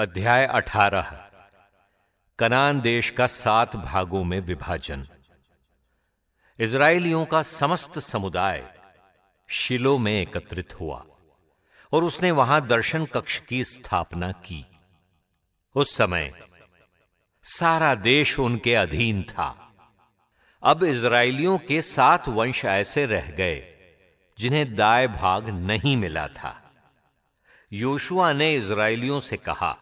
अध्याय अठारह कनान देश का सात भागों में विभाजन इसराइलियों का समस्त समुदाय शिलो में एकत्रित हुआ और उसने वहां दर्शन कक्ष की स्थापना की उस समय सारा देश उनके अधीन था अब इसराइलियों के सात वंश ऐसे रह गए जिन्हें दाय भाग नहीं मिला था योशुआ ने इसराइलियों से कहा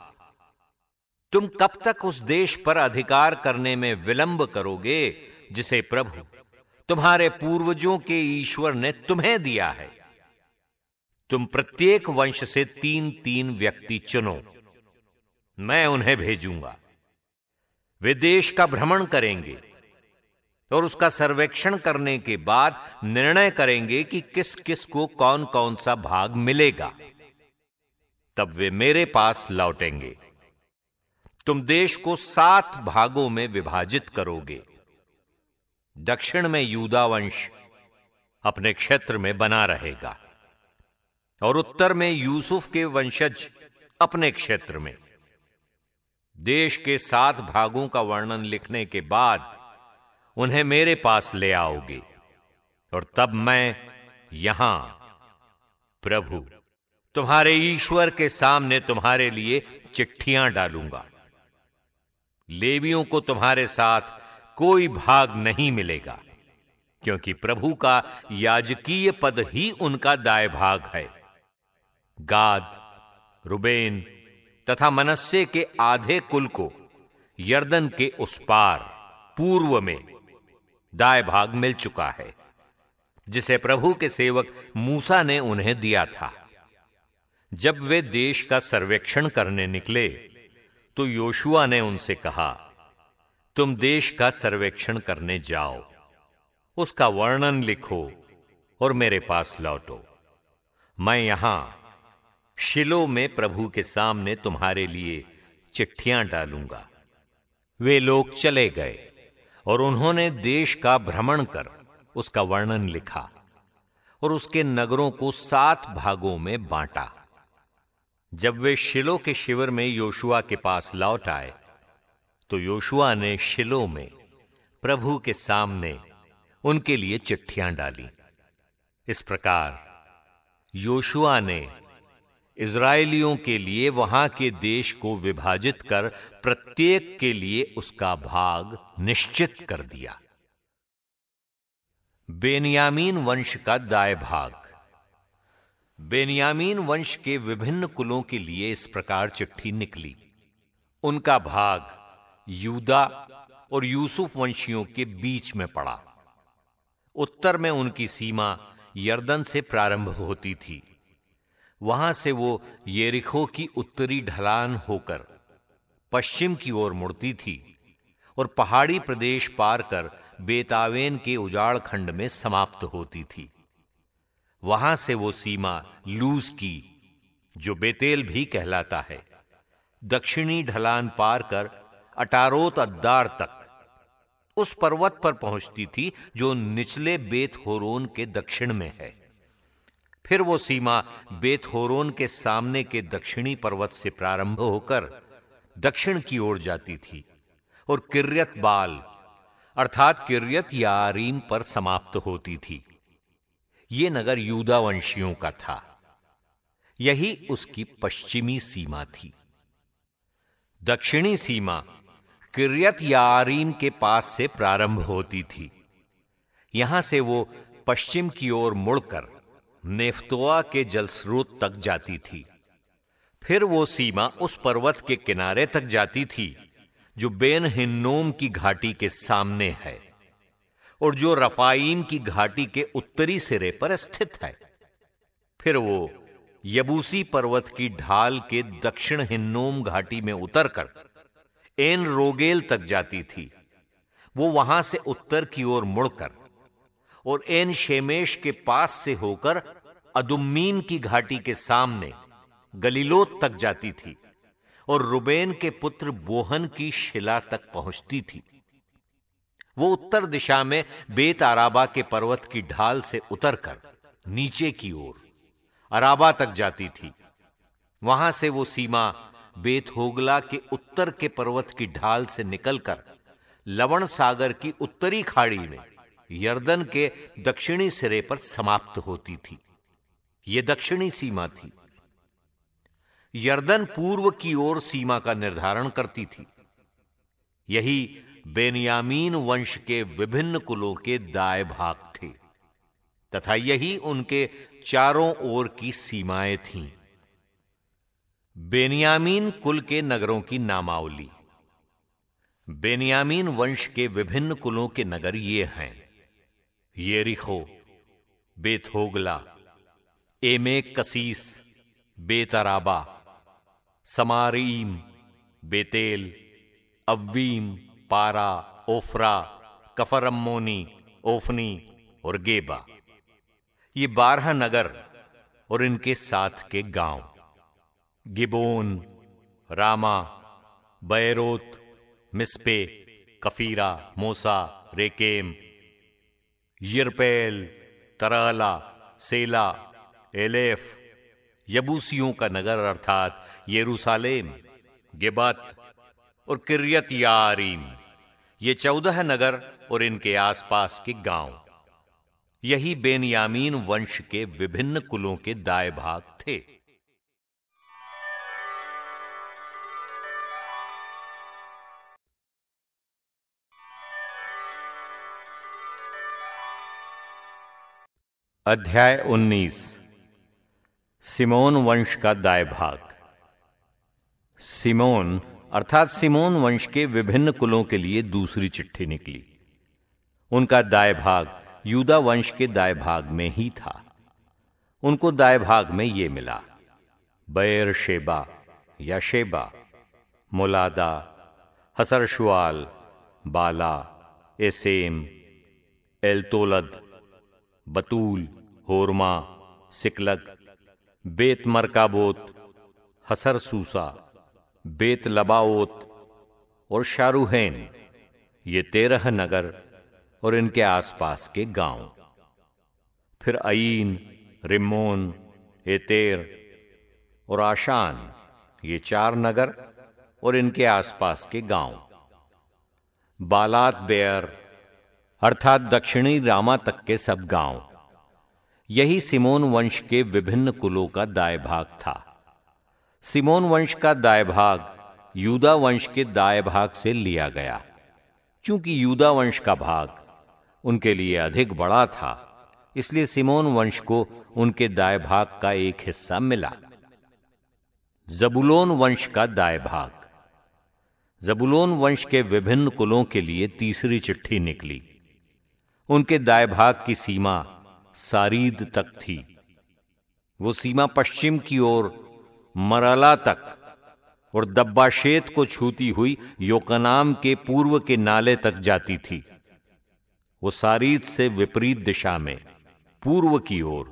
तुम कब तक उस देश पर अधिकार करने में विलंब करोगे जिसे प्रभु तुम्हारे पूर्वजों के ईश्वर ने तुम्हें दिया है तुम प्रत्येक वंश से तीन तीन व्यक्ति चुनो मैं उन्हें भेजूंगा वे देश का भ्रमण करेंगे और उसका सर्वेक्षण करने के बाद निर्णय करेंगे कि किस किस को कौन कौन सा भाग मिलेगा तब वे मेरे पास लौटेंगे तुम देश को सात भागों में विभाजित करोगे दक्षिण में यूदा वंश अपने क्षेत्र में बना रहेगा और उत्तर में यूसुफ के वंशज अपने क्षेत्र में देश के सात भागों का वर्णन लिखने के बाद उन्हें मेरे पास ले आओगे और तब मैं यहां प्रभु तुम्हारे ईश्वर के सामने तुम्हारे लिए चिट्ठियां डालूंगा लेवियों को तुम्हारे साथ कोई भाग नहीं मिलेगा क्योंकि प्रभु का याजकीय पद ही उनका दाय भाग है गाद रुबेन तथा मनस्से के आधे कुल को यर्दन के उस पार पूर्व में दाय भाग मिल चुका है जिसे प्रभु के सेवक मूसा ने उन्हें दिया था जब वे देश का सर्वेक्षण करने निकले तो योशुआ ने उनसे कहा तुम देश का सर्वेक्षण करने जाओ उसका वर्णन लिखो और मेरे पास लौटो मैं यहां शिलो में प्रभु के सामने तुम्हारे लिए चिट्ठियां डालूंगा वे लोग चले गए और उन्होंने देश का भ्रमण कर उसका वर्णन लिखा और उसके नगरों को सात भागों में बांटा जब वे शिलो के शिविर में योशुआ के पास लौट आए तो योशुआ ने शिलो में प्रभु के सामने उनके लिए चिट्ठियां डाली इस प्रकार योशुआ ने इसराइलियों के लिए वहां के देश को विभाजित कर प्रत्येक के लिए उसका भाग निश्चित कर दिया बेनियामीन वंश का दाय भाग बेनियामीन वंश के विभिन्न कुलों के लिए इस प्रकार चिट्ठी निकली उनका भाग यूदा और यूसुफ वंशियों के बीच में पड़ा उत्तर में उनकी सीमा यर्दन से प्रारंभ होती थी वहां से वो येरिखो की उत्तरी ढलान होकर पश्चिम की ओर मुड़ती थी और पहाड़ी प्रदेश पार कर बेतावेन के उजाड़ खंड में समाप्त होती थी वहां से वो सीमा लूज की जो बेतेल भी कहलाता है दक्षिणी ढलान पार कर अटारोत अद्दार तक उस पर्वत पर पहुंचती थी जो निचले बेत होरोन के दक्षिण में है फिर वो सीमा बेत होरोन के सामने के दक्षिणी पर्वत से प्रारंभ होकर दक्षिण की ओर जाती थी और किर्यत बाल अर्थात किर्यत आरीम पर समाप्त होती थी ये नगर यूदा वंशियों का था यही उसकी पश्चिमी सीमा थी दक्षिणी सीमा किरियत यारीम के पास से प्रारंभ होती थी यहां से वो पश्चिम की ओर मुड़कर नेफ्तोआ के जलस्रोत तक जाती थी फिर वो सीमा उस पर्वत के किनारे तक जाती थी जो बेन हिन्नोम की घाटी के सामने है और जो रफाइम की घाटी के उत्तरी सिरे पर स्थित है फिर वो यबूसी पर्वत की ढाल के दक्षिण हिन्नोम घाटी में उतरकर एन रोगेल तक जाती थी वो वहां से उत्तर की ओर मुड़कर और एन शेमेश के पास से होकर अदुम्मीन की घाटी के सामने गलीलोत तक जाती थी और रुबेन के पुत्र बोहन की शिला तक पहुंचती थी वो उत्तर दिशा में बेत अराबा के पर्वत की ढाल से उतरकर नीचे की ओर अराबा तक जाती थी वहां से वो सीमा बेत होगला के उत्तर के पर्वत की ढाल से निकलकर लवण सागर की उत्तरी खाड़ी में यर्दन के दक्षिणी सिरे पर समाप्त होती थी यह दक्षिणी सीमा थी यर्दन पूर्व की ओर सीमा का निर्धारण करती थी यही बेनियामीन वंश के विभिन्न कुलों के दाए भाग थे तथा यही उनके चारों ओर की सीमाएं थीं बेनियामीन कुल के नगरों की नामावली बेनियामीन वंश के विभिन्न कुलों के नगर ये हैं येरिखो बेथोगला एमे कसीस बेतराबा समारीम बेतेल अवीम पारा ओफरा कफरमोनी ओफनी और गेबा ये बारह नगर और इनके साथ के गांव गिबोन रामा बैरोत मिसपे कफीरा मोसा रेकेम यरपेल तराला सेला एलेफ यबूसियों का नगर अर्थात यरूशलेम गिबत और किरियत यारीम ये चौदह नगर और इनके आसपास के गांव यही बेनियामीन वंश के विभिन्न कुलों के दाय भाग थे अध्याय 19 सिमोन वंश का दाय भाग सिमोन अर्थात सिमोन वंश के विभिन्न कुलों के लिए दूसरी चिट्ठी निकली उनका दाय भाग यूदा वंश के दाय भाग में ही था उनको दाय भाग में ये मिला बैर शेबा या शेबा मोलादा हसरशुआल बाला एसेम एलतोलद बतूल होरमा सिकलक बेतमरकाबोत हसर सूसा बेत लबाओत और शाहरुहैन ये तेरह नगर और इनके आसपास के गांव फिर अईन रिमोन एतेर और आशान ये चार नगर और इनके आसपास के गांव बालात बेयर अर्थात दक्षिणी रामा तक के सब गांव यही सिमोन वंश के विभिन्न कुलों का दाय भाग था सिमोन वंश का दाय भाग यूदा वंश के दाय भाग से लिया गया क्योंकि यूदा वंश का भाग उनके लिए अधिक बड़ा था इसलिए सिमोन वंश को उनके दाय भाग का एक हिस्सा मिला जबुलोन वंश का दाय भाग जबुलोन वंश के विभिन्न कुलों के लिए तीसरी चिट्ठी निकली उनके दाय भाग की सीमा सारीद तक थी वो सीमा पश्चिम की ओर मरला तक और दब्बाशेत को छूती हुई योकनाम के पूर्व के नाले तक जाती थी वो सारीद से विपरीत दिशा में पूर्व की ओर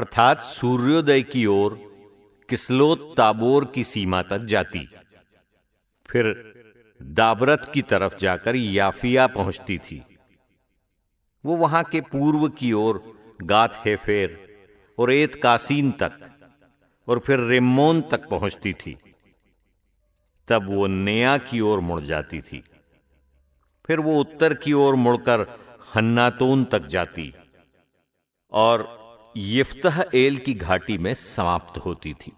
अर्थात सूर्योदय की ओर किसलोत ताबोर की सीमा तक जाती फिर दाबरत की तरफ जाकर याफिया पहुंचती थी वो वहां के पूर्व की ओर गाथ हेफेर और एत कासीन तक और फिर रेमोन तक पहुंचती थी तब वो नया की ओर मुड़ जाती थी फिर वो उत्तर की ओर मुड़कर हन्नातोन तक जाती और यफ्तह एल की घाटी में समाप्त होती थी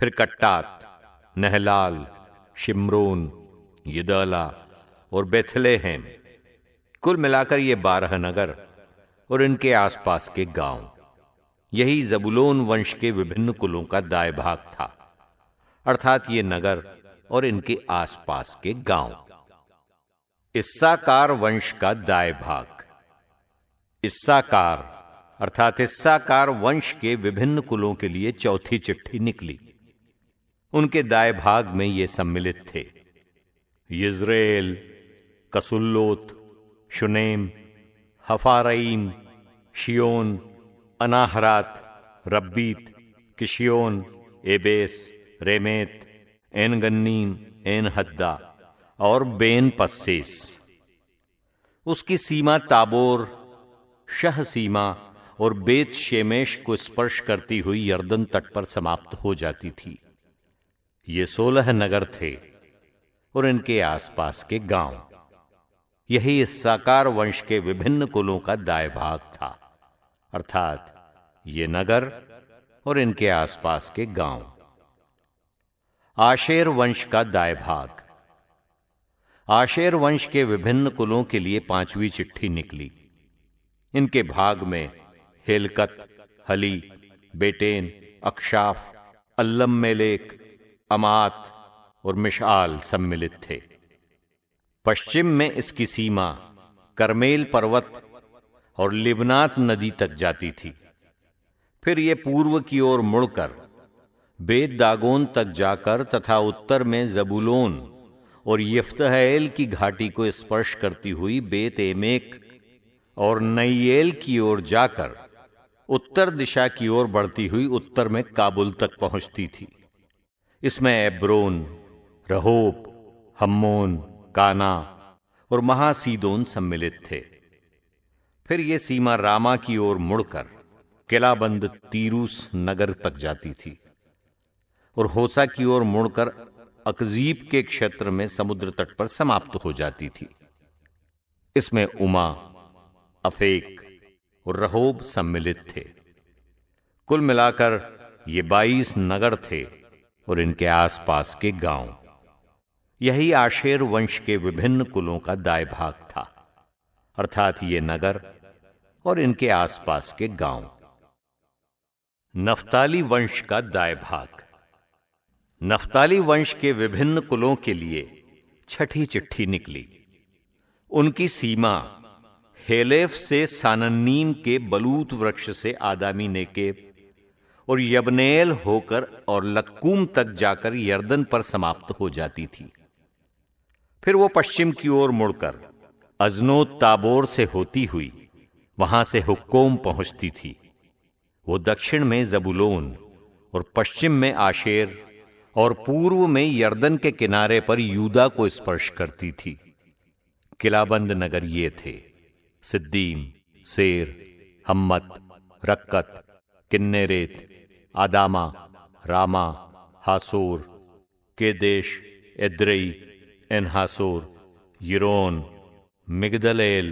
फिर कट्टात नहलाल शिमरोन यदला और बेथले हैं कुल मिलाकर ये बारह नगर और इनके आसपास के गांव यही जबुलोन वंश के विभिन्न कुलों का दाय भाग था अर्थात ये नगर और इनके आसपास के गांव इस्साकार वंश का दाय भाग इस्साकार अर्थात इस्साकार वंश के विभिन्न कुलों के लिए चौथी चिट्ठी निकली उनके दाय भाग में ये सम्मिलित थे Jezreel Chesulloth Shunem Hapharaim Shion Anaharath Rabbith Kishion Ebez Remeth En Gannim En Haddah और बेन पस्सेस उसकी सीमा ताबोर शह सीमा और बेत शेमेश को स्पर्श करती हुई यर्दन तट पर समाप्त हो जाती थी ये सोलह नगर थे और इनके आसपास के गांव यही इस साकार वंश के विभिन्न कुलों का दाय भाग था अर्थात ये नगर और इनके आसपास के गांव आशेर वंश का दाय भाग आशेर वंश के विभिन्न कुलों के लिए पांचवी चिट्ठी निकली इनके भाग में हेलकत हली बेटेन अक्षाफ अल्लम मेलेक अमात और मिशाल सम्मिलित थे पश्चिम में इसकी सीमा करमेल पर्वत और लिबनात नदी तक जाती थी फिर यह पूर्व की ओर मुड़कर बेद दागोन तक जाकर तथा उत्तर में जबुलोन और यफ्तहल की घाटी को स्पर्श करती हुई बेत एमेक और नईएल की ओर जाकर उत्तर दिशा की ओर बढ़ती हुई उत्तर में काबुल तक पहुंचती थी इसमें एब्रोन रहोप हम्मोन काना और महासीदोन सम्मिलित थे फिर ये सीमा रामा की ओर मुड़कर किलाबंद तीरूस नगर तक जाती थी और होसा की ओर मुड़कर अकजीब के क्षेत्र में समुद्र तट पर समाप्त हो जाती थी इसमें उमा अफेक और रहोब सम्मिलित थे कुल मिलाकर ये बाईस नगर थे और इनके आसपास के गांव यही आशेर वंश के विभिन्न कुलों का दाय भाग था अर्थात ये नगर और इनके आसपास के गांव नफ्ताली वंश का दाय भाग नफ्ताली वंश के विभिन्न कुलों के लिए छठी चिट्ठी निकली उनकी सीमा हेलेफ से सानन्नीम के बलूत वृक्ष से आदामी ने के और यबनेल होकर और लक्कूम तक जाकर यर्दन पर समाप्त हो जाती थी फिर वो पश्चिम की ओर मुड़कर अजनो ताबोर से होती हुई वहां से हुक्कोम पहुंचती थी वो दक्षिण में जबुलोन और पश्चिम में आशेर और पूर्व में यर्दन के किनारे पर यूदा को स्पर्श करती थी किलाबंद नगर ये थे सिद्दीम शेर हम्मत रक्कत किन्नेरेत आदामा रामा हासोर केदेश एद्रई एनहासोर यरोन मिगदलेल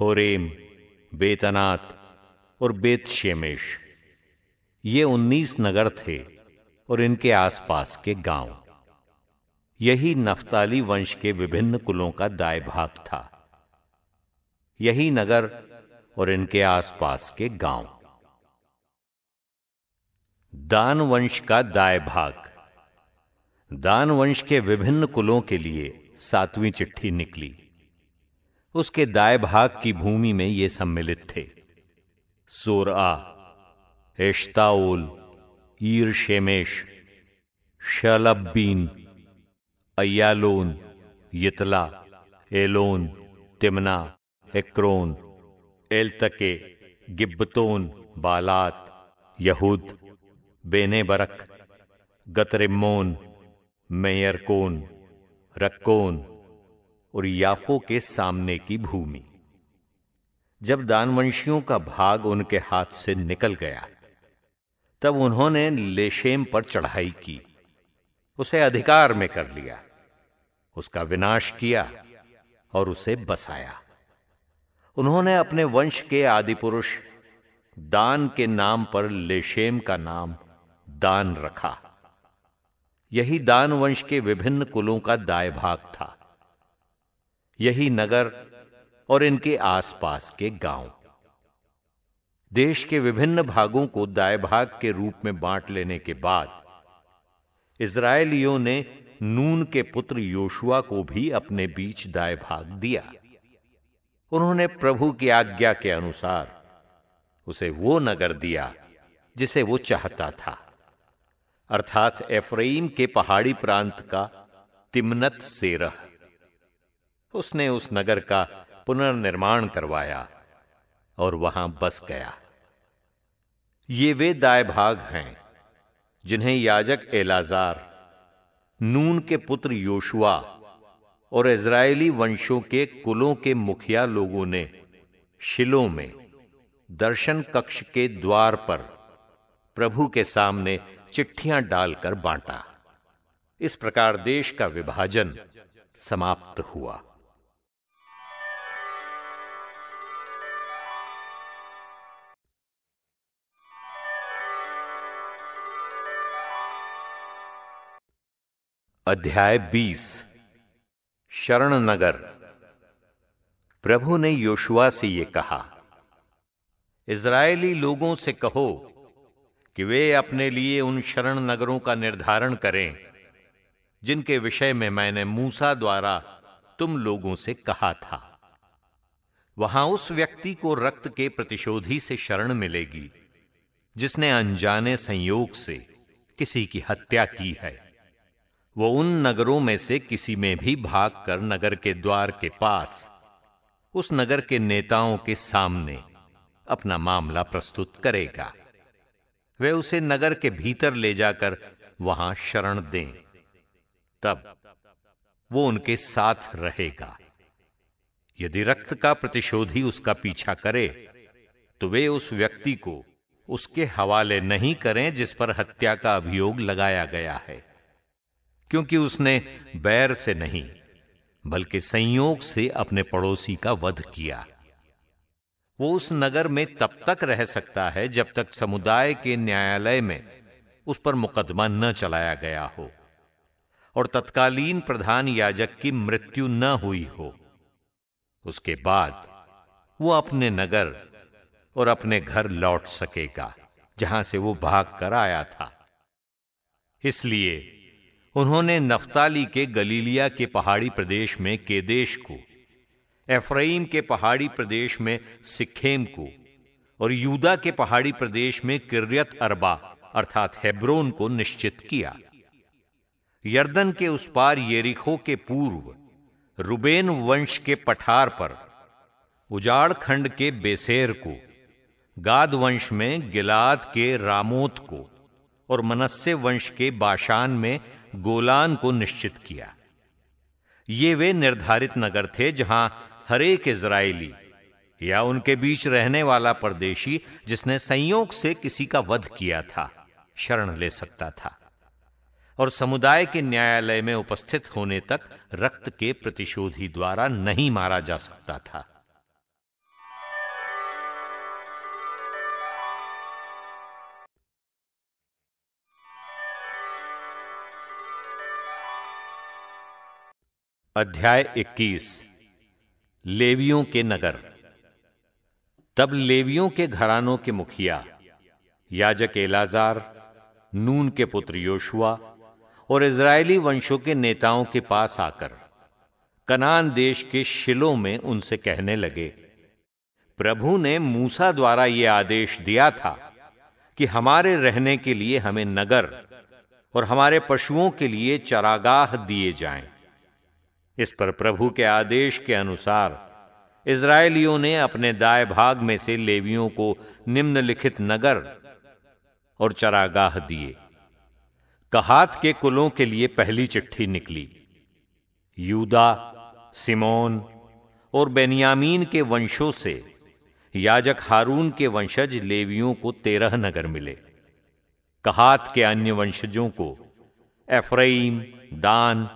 होरेम बेतनात और बेत शेमेश ये उन्नीस नगर थे और इनके आसपास के गांव यही नफ्ताली वंश के विभिन्न कुलों का दाय भाग था यही नगर और इनके आसपास के गांव दान वंश का दाय भाग दान वंश के विभिन्न कुलों के लिए सातवीं चिट्ठी निकली उसके दाय भाग की भूमि में ये सम्मिलित थे Zorah Ir Shemesh Shaalabbin Aijalon Ithlah Elon Timnah Ekron Eltekeh Gibbethon Baalath Jehud Bene बरक गतरिमोन मेयरकोन रक्कोन और याफो के सामने की भूमि जब दानवंशियों का भाग उनके हाथ से निकल गया तब उन्होंने लेशेम पर चढ़ाई की उसे अधिकार में कर लिया उसका विनाश किया और उसे बसाया उन्होंने अपने वंश के आदि पुरुष दान के नाम पर लेशेम का नाम दान रखा यही दान वंश के विभिन्न कुलों का दाय भाग था यही नगर और इनके आसपास के गांव देश के विभिन्न भागों को दाय भाग के रूप में बांट लेने के बाद इसराइलियों ने नून के पुत्र योशुआ को भी अपने बीच दाय भाग दिया उन्होंने प्रभु की आज्ञा के अनुसार उसे वो नगर दिया जिसे वो चाहता था अर्थात एफ्रेम के पहाड़ी प्रांत का तिमनत सेरह उसने उस नगर का पुनर्निर्माण करवाया और वहां बस गया ये वे दाय भाग हैं जिन्हें याजक एलाजार नून के पुत्र योशुआ और इसराइली वंशों के कुलों के मुखिया लोगों ने शिलों में दर्शन कक्ष के द्वार पर प्रभु के सामने चिट्ठियां डालकर बांटा इस प्रकार देश का विभाजन समाप्त हुआ अध्याय 20 शरण नगर प्रभु ने योशुआ से यह कहा इज़राइली लोगों से कहो कि वे अपने लिए उन शरण नगरों का निर्धारण करें जिनके विषय में मैंने मूसा द्वारा तुम लोगों से कहा था वहां उस व्यक्ति को रक्त के प्रतिशोधी से शरण मिलेगी जिसने अनजाने संयोग से किसी की हत्या की है वो उन नगरों में से किसी में भी भागकर नगर के द्वार के पास उस नगर के नेताओं के सामने अपना मामला प्रस्तुत करेगा वे उसे नगर के भीतर ले जाकर वहां शरण दें तब वो उनके साथ रहेगा यदि रक्त का प्रतिशोध ही उसका पीछा करे तो वे उस व्यक्ति को उसके हवाले नहीं करें जिस पर हत्या का अभियोग लगाया गया है क्योंकि उसने बैर से नहीं बल्कि संयोग से अपने पड़ोसी का वध किया वो उस नगर में तब तक रह सकता है जब तक समुदाय के न्यायालय में उस पर मुकदमा न चलाया गया हो और तत्कालीन प्रधान याजक की मृत्यु न हुई हो उसके बाद वो अपने नगर और अपने घर लौट सकेगा जहां से वो भाग कर आया था इसलिए उन्होंने नफ्ताली के गलीलिया के पहाड़ी प्रदेश में केदेश को एफ्राइम के पहाड़ी प्रदेश में सिखेम को और यूदा के पहाड़ी प्रदेश में किरियत अरबा अर्थात हेब्रोन को निश्चित किया यर्दन के उस पार येरिखो के पूर्व रुबेन वंश के पठार पर उजाड़खंड के बेसेर को गाद वंश में गिलाद के रामोत को और मनस्से वंश के बाशान में गोलान को निश्चित किया ये वे निर्धारित नगर थे जहां हरेक इजरायली या उनके बीच रहने वाला परदेशी जिसने संयोग से किसी का वध किया था शरण ले सकता था और समुदाय के न्यायालय में उपस्थित होने तक रक्त के प्रतिशोधी द्वारा नहीं मारा जा सकता था अध्याय 21 लेवियों के नगर तब लेवियों के घरानों के मुखिया याजक एलाजार नून के पुत्र योशुआ और इसराइली वंशों के नेताओं के पास आकर कनान देश के शिलों में उनसे कहने लगे प्रभु ने मूसा द्वारा यह आदेश दिया था कि हमारे रहने के लिए हमें नगर और हमारे पशुओं के लिए चरागाह दिए जाएं। इस पर प्रभु के आदेश के अनुसार इसराइलियों ने अपने दाय भाग में से लेवियों को निम्नलिखित नगर और चरागाह दिए कहात के कुलों के लिए पहली चिट्ठी निकली यूदा सिमोन और बेनियामीन के वंशों से याजक हारून के वंशज लेवियों को तेरह नगर मिले कहात के अन्य वंशजों को एफ्रईम दान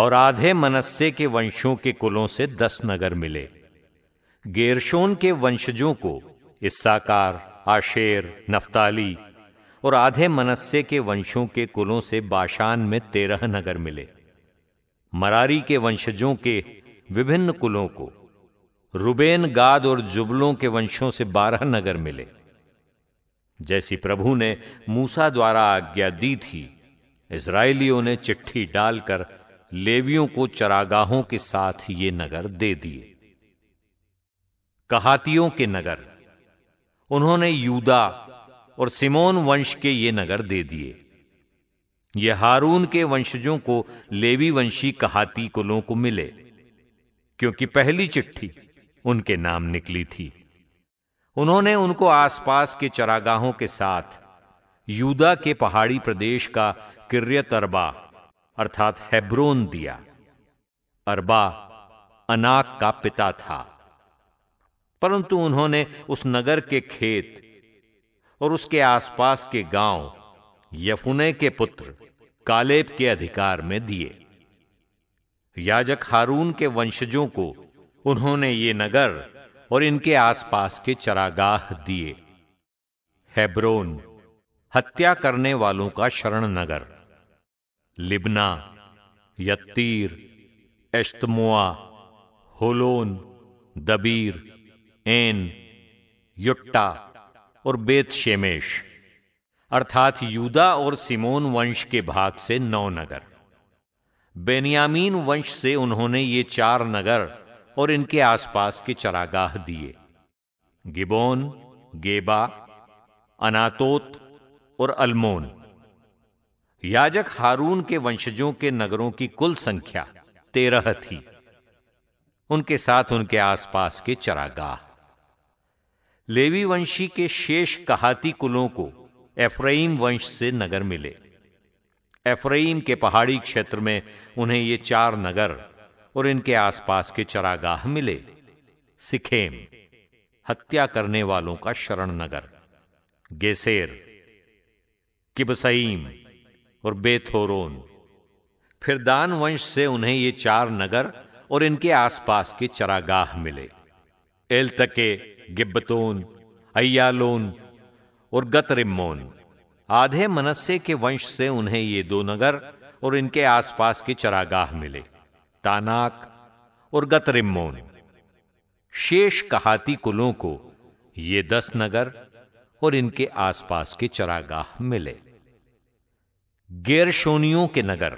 और आधे मनस्से के वंशों के कुलों से दस नगर मिले गेरशोन के वंशजों को इस्साकार आशेर नफ्ताली और आधे मनस्से के वंशों के कुलों से बाशान में तेरह नगर मिले मरारी के वंशजों के विभिन्न कुलों को रुबेन गाद और जुबलों के वंशों से बारह नगर मिले जैसी प्रभु ने मूसा द्वारा आज्ञा दी थी इसराइलियों ने चिट्ठी डालकर लेवियों को चरागाहों के साथ ये नगर दे दिए कहातियों के नगर उन्होंने यूदा और सिमोन वंश के ये नगर दे दिए ये हारून के वंशजों को लेवी वंशी कहाती कुलों को मिले क्योंकि पहली चिट्ठी उनके नाम निकली थी उन्होंने उनको आसपास के चरागाहों के साथ यूदा के पहाड़ी प्रदेश का किरियतरबा अर्थात हैब्रोन दिया अरबा अनाक का पिता था परंतु उन्होंने उस नगर के खेत और उसके आसपास के गांव यफुने के पुत्र कालेब के अधिकार में दिए याजक हारून के वंशजों को उन्होंने ये नगर और इनके आसपास के चरागाह दिए हैब्रोन हत्या करने वालों का शरण नगर लिबना यत्तीर एश्तमुआ होलोन दबीर एन युट्टा और बेत शेमेश अर्थात यूदा और सिमोन वंश के भाग से नौ नगर बेनियामीन वंश से उन्होंने ये चार नगर और इनके आसपास के चरागाह दिए गिबोन गेबा अनातोत और अल्मोन याजक हारून के वंशजों के नगरों की कुल संख्या तेरह थी उनके साथ उनके आसपास के चरागाह लेवी वंशी के शेष कहाती कुलों को एफ्राइम वंश से नगर मिले एफ्राइम के पहाड़ी क्षेत्र में उन्हें ये चार नगर और इनके आसपास के चरागाह मिले सिखेम हत्या करने वालों का शरण नगर गेसेर किबसईम और बेथोरोन फिर दान वंश से उन्हें ये चार नगर और इनके आसपास के चरागाह मिले एलतके गिब्बतोन अयालोन और गतरिमोन आधे मनस्से के वंश से उन्हें ये दो नगर और इनके आसपास के चरागाह मिले तानाक और गतरिमोन शेष कहाती कुलों को ये दस नगर और इनके आसपास के चरागाह मिले गेरशोनियों के नगर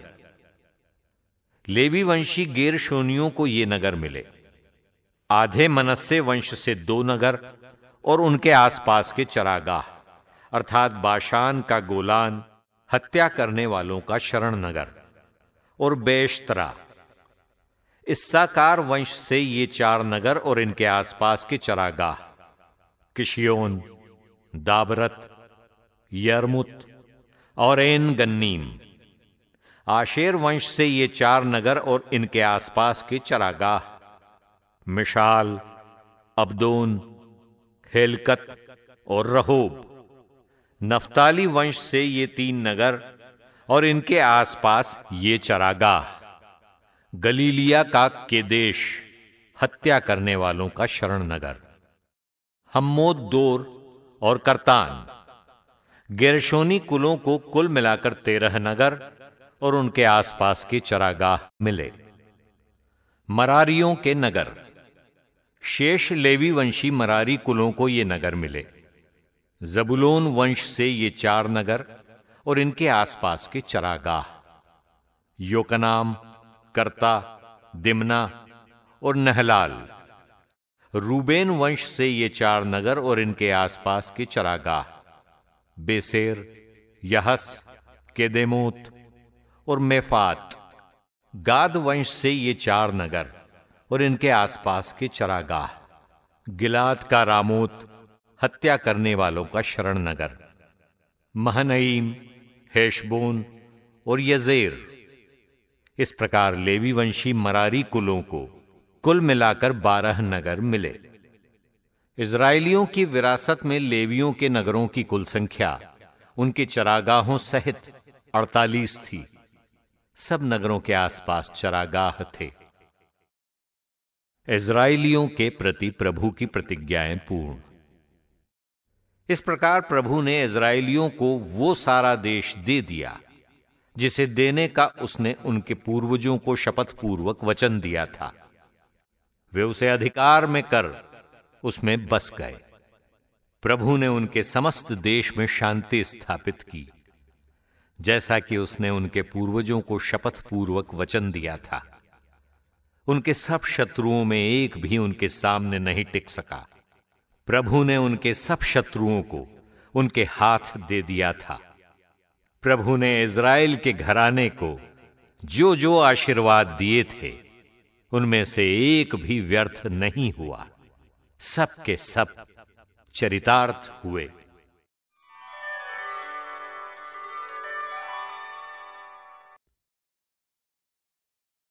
लेवी वंशी गेरशोनियों को ये नगर मिले आधे मनस्से वंश से दो नगर और उनके आसपास के चरागाह अर्थात बाशान का गोलान हत्या करने वालों का शरण नगर और बेशतरा इस्साकार वंश से ये चार नगर और इनके आसपास के चरागाह किशियोन दाबरत यरमुत और एन गन्नीम आशेर वंश से ये चार नगर और इनके आसपास के चरागाह मिशाल अब्दोन हेलकत और रहोब नफ्ताली वंश से ये तीन नगर और इनके आसपास ये चरागाह गलीलिया का केदेश हत्या करने वालों का शरण नगर हम्मोद दोर और करतान गिरशोनी कुलों को कुल मिलाकर तेरह नगर और उनके आसपास की चरागाह मिले मरारियों के नगर शेष लेवी वंशी मरारी कुलों को ये नगर मिले जबुलोन वंश से ये चार नगर और इनके आसपास के चरागाह योकनाम करता दिमना और नहलाल रूबेन वंश से ये चार नगर और इनके आसपास के चरागाह बेसेर यहस केदेमूत और मेफात गाद वंश से ये चार नगर और इनके आसपास के चरागाह गिलात का रामोत हत्या करने वालों का शरण नगर महनईम हेशबोन और यजेर इस प्रकार लेवी वंशी मरारी कुलों को कुल मिलाकर बारह नगर मिले इसराइलियों की विरासत में लेवियों के नगरों की कुल संख्या उनके चरागाहों सहित 48 थी सब नगरों के आसपास चरागाह थे इसराइलियों के प्रति प्रभु की प्रतिज्ञाएं पूर्ण इस प्रकार प्रभु ने इसराइलियों को वो सारा देश दे दिया जिसे देने का उसने उनके पूर्वजों को शपथ पूर्वक वचन दिया था वे उसे अधिकार में कर उसमें बस गए प्रभु ने उनके समस्त देश में शांति स्थापित की जैसा कि उसने उनके पूर्वजों को शपथ पूर्वक वचन दिया था उनके सब शत्रुओं में एक भी उनके सामने नहीं टिक सका प्रभु ने उनके सब शत्रुओं को उनके हाथ दे दिया था प्रभु ने इज़राइल के घराने को जो जो आशीर्वाद दिए थे उनमें से एक भी व्यर्थ नहीं हुआ सबके सब चरितार्थ हुए